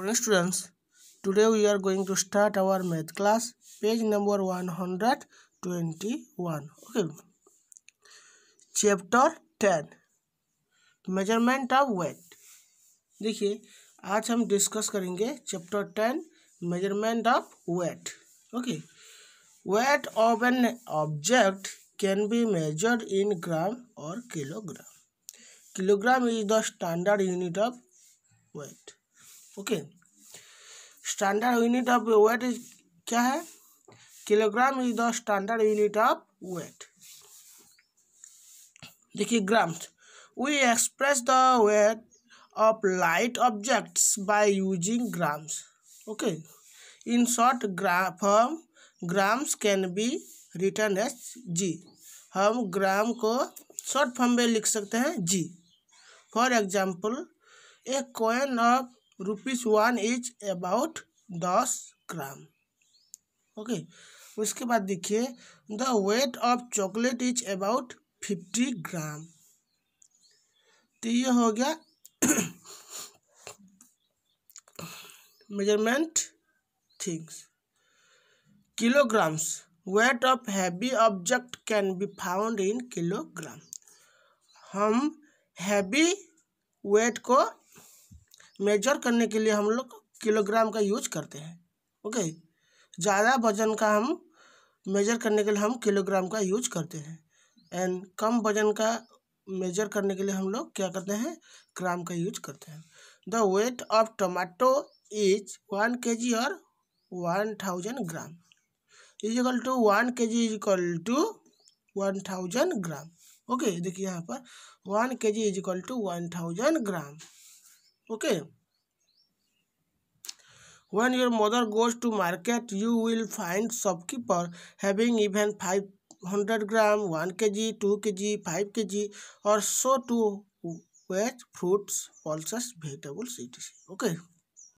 Hello students, today we are going to start our math class, page number 121, okay. Chapter 10, Measurement of Weight. देखिए आज हम discuss करेंगे chapter ten measurement of weight okay weight of an object can be measured in gram और kilogram kilogram is the standard unit of weight okay standard unit of weight is क्या है kilogram is the standard unit of weight देखिए grams we express the weight of light objects by using grams okay in short gram form grams can be written S G हम gram को short form में लिख सकते हैं G for example a coin of rupees one is about दस gram okay उसके बाद देखिए the weight of chocolate is about fifty gram तो ये हो गया measurement things kilograms weight of heavy object can be found in kilogram हम heavy weight को मेजर करने के लिए हम लोग किलोग्राम का यूज करते हैं ओके ज़्यादा वजन का हम मेजर करने के लिए हम किलोग्राम का यूज करते हैं एंड कम वजन का मेजर करने के लिए हम लोग क्या करते हैं ग्राम का यूज करते हैं the weight of tomato is one K G और one thousand gram is equal to one K G is equal to one thousand gram okay देखिए यहाँ पर one K G is equal to one thousand gram okay when your mother goes to market you will find shopkeeper having even five hundred gram one K G two K G five K G और so to veg fruits pulses vegetables it is okay